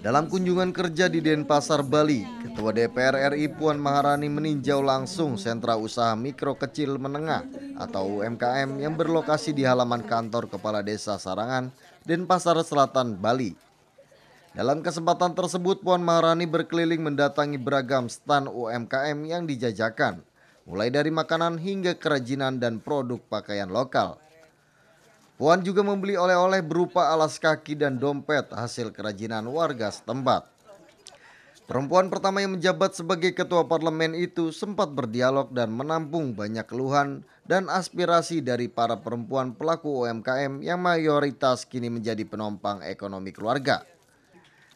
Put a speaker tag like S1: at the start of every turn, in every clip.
S1: Dalam kunjungan kerja di Denpasar, Bali, Ketua DPR RI Puan Maharani meninjau langsung sentra usaha mikro kecil menengah atau UMKM yang berlokasi di halaman kantor Kepala Desa Sarangan, Denpasar Selatan, Bali. Dalam kesempatan tersebut, Puan Maharani berkeliling mendatangi beragam stan UMKM yang dijajakan, mulai dari makanan hingga kerajinan dan produk pakaian lokal. Puan juga membeli oleh-oleh berupa alas kaki dan dompet hasil kerajinan warga setempat. Perempuan pertama yang menjabat sebagai ketua parlemen itu sempat berdialog dan menampung banyak keluhan dan aspirasi dari para perempuan pelaku UMKM yang mayoritas kini menjadi penompang ekonomi keluarga.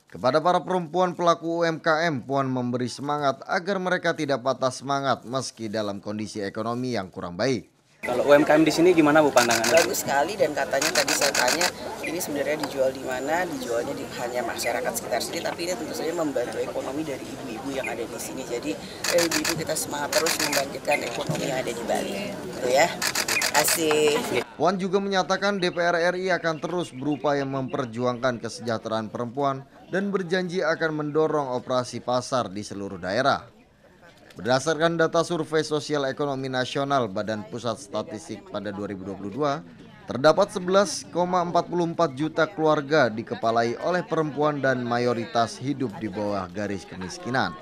S1: Kepada para perempuan pelaku UMKM, Puan memberi semangat agar mereka tidak patah semangat meski dalam kondisi ekonomi yang kurang baik. Kalau UMKM di sini gimana Bu pandangannya? Bagus
S2: sekali dan katanya tadi saya tanya ini sebenarnya dijual di mana? Dijualnya di hanya masyarakat sekitar sini tapi ini tentu saja membantu ekonomi dari ibu-ibu yang ada di sini. Jadi eh, ibu-ibu kita semangat terus membangkitkan ekonomi yang ada di Bali. Gitu ya.
S1: Asik. Wan juga menyatakan DPR RI akan terus berupaya memperjuangkan kesejahteraan perempuan dan berjanji akan mendorong operasi pasar di seluruh daerah. Berdasarkan data survei sosial ekonomi nasional Badan Pusat Statistik pada 2022, terdapat 11,44 juta keluarga dikepalai oleh perempuan dan mayoritas hidup di bawah garis kemiskinan.